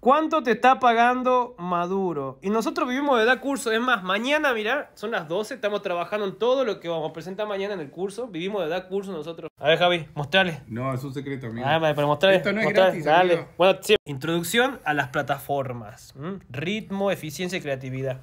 ¿Cuánto te está pagando Maduro? Y nosotros vivimos de dar curso. Es más, mañana, mirá, son las 12, estamos trabajando en todo lo que vamos a presentar mañana en el curso. Vivimos de dar curso nosotros. A ver, Javi, mostrale. No, es un secreto, amigo. Ah, pero Esto no es gratis, dale. Bueno, Introducción a las plataformas. Ritmo, eficiencia y creatividad.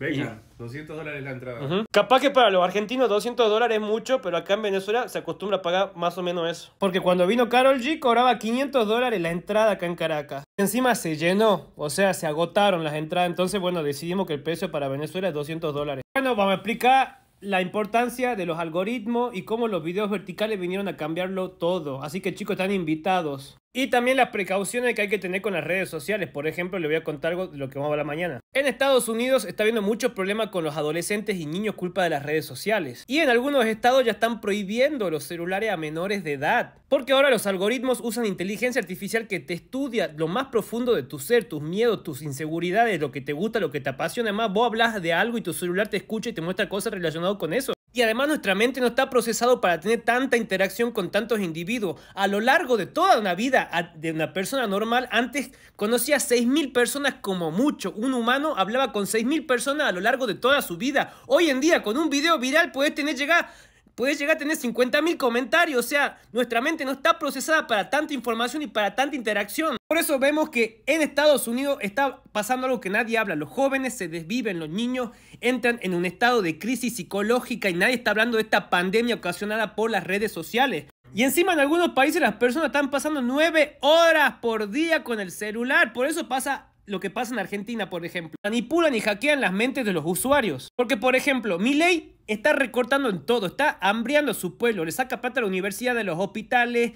Venga, 200 dólares la entrada. Capaz que para los argentinos 200 dólares es mucho, pero acá en Venezuela se acostumbra a pagar más o menos eso. Porque cuando vino Carol G cobraba 500 dólares la entrada acá en Caracas. Encima se llenó, o sea, se agotaron las entradas. Entonces, bueno, decidimos que el precio para Venezuela es 200 dólares. Bueno, vamos a explicar la importancia de los algoritmos y cómo los videos verticales vinieron a cambiarlo todo. Así que chicos, están invitados. Y también las precauciones que hay que tener con las redes sociales. Por ejemplo, le voy a contar algo de lo que vamos a hablar mañana. En Estados Unidos está habiendo muchos problemas con los adolescentes y niños culpa de las redes sociales. Y en algunos estados ya están prohibiendo los celulares a menores de edad. Porque ahora los algoritmos usan inteligencia artificial que te estudia lo más profundo de tu ser, tus miedos, tus inseguridades, lo que te gusta, lo que te apasiona. más. vos hablas de algo y tu celular te escucha y te muestra cosas relacionadas con eso. Y además nuestra mente no está procesado para tener tanta interacción con tantos individuos. A lo largo de toda una vida de una persona normal, antes conocía seis 6.000 personas como mucho. Un humano hablaba con 6.000 personas a lo largo de toda su vida. Hoy en día, con un video viral, puedes tener llegada puedes llegar a tener 50.000 comentarios. O sea, nuestra mente no está procesada para tanta información y para tanta interacción. Por eso vemos que en Estados Unidos está pasando algo que nadie habla. Los jóvenes se desviven, los niños entran en un estado de crisis psicológica y nadie está hablando de esta pandemia ocasionada por las redes sociales. Y encima en algunos países las personas están pasando 9 horas por día con el celular. Por eso pasa lo que pasa en Argentina, por ejemplo. Manipulan y hackean las mentes de los usuarios. Porque, por ejemplo, mi ley está recortando en todo, está hambriando a su pueblo, le saca plata a la universidad, de los hospitales,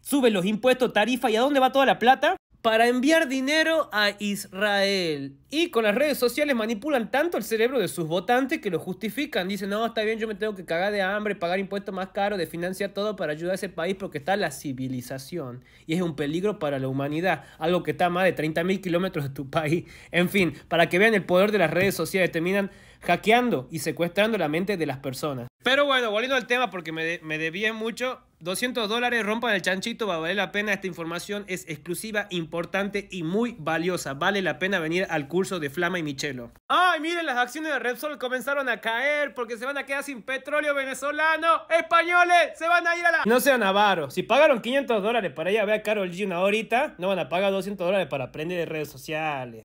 sube los impuestos, tarifa, ¿y a dónde va toda la plata? para enviar dinero a Israel. Y con las redes sociales manipulan tanto el cerebro de sus votantes que lo justifican. Dicen, no, está bien, yo me tengo que cagar de hambre, pagar impuestos más caros, de financiar todo para ayudar a ese país porque está la civilización. Y es un peligro para la humanidad, algo que está a más de 30.000 kilómetros de tu país. En fin, para que vean el poder de las redes sociales, terminan hackeando y secuestrando la mente de las personas. Pero bueno, volviendo al tema porque me, debí me mucho, 200 dólares, rompan el chanchito, va a valer la pena. Esta información es exclusiva, importante y muy valiosa. Vale la pena venir al curso de Flama y Michelo. ¡Ay, miren! Las acciones de Repsol comenzaron a caer porque se van a quedar sin petróleo venezolano. ¡Españoles! ¡Se van a ir a la...! No sean avaros. Si pagaron 500 dólares para ir a ver a Carol G una horita, no van a pagar 200 dólares para aprender de redes sociales.